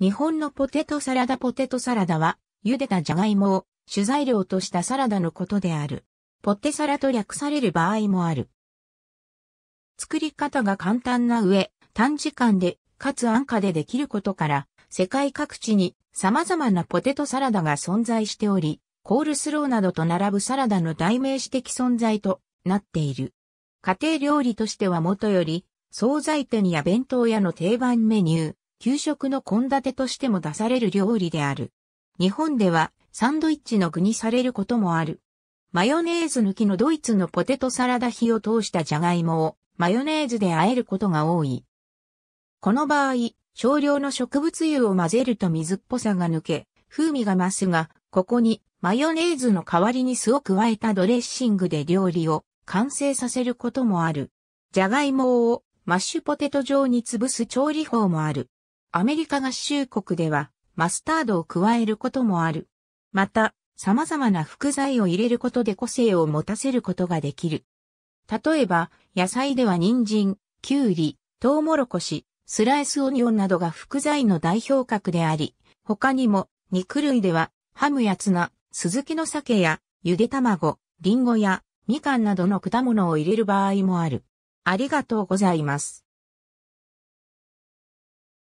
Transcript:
日本のポテトサラダポテトサラダは、茹でたジャガイモを主材料としたサラダのことである。ポテサラと略される場合もある。作り方が簡単な上、短時間で、かつ安価でできることから、世界各地に様々なポテトサラダが存在しており、コールスローなどと並ぶサラダの代名詞的存在となっている。家庭料理としてはもとより、惣菜店や弁当屋の定番メニュー、給食の献立としても出される料理である。日本ではサンドイッチの具にされることもある。マヨネーズ抜きのドイツのポテトサラダ火を通したジャガイモをマヨネーズで和えることが多い。この場合、少量の植物油を混ぜると水っぽさが抜け、風味が増すが、ここにマヨネーズの代わりに酢を加えたドレッシングで料理を完成させることもある。ジャガイモをマッシュポテト状に潰す調理法もある。アメリカ合衆国ではマスタードを加えることもある。また、様々な副材を入れることで個性を持たせることができる。例えば、野菜では人参、きゅうり、トウモロコシ、スライスオニオンなどが副材の代表格であり、他にも肉類ではハムやツナ、スズキの鮭やゆで卵、リンゴやみかんなどの果物を入れる場合もある。ありがとうございます。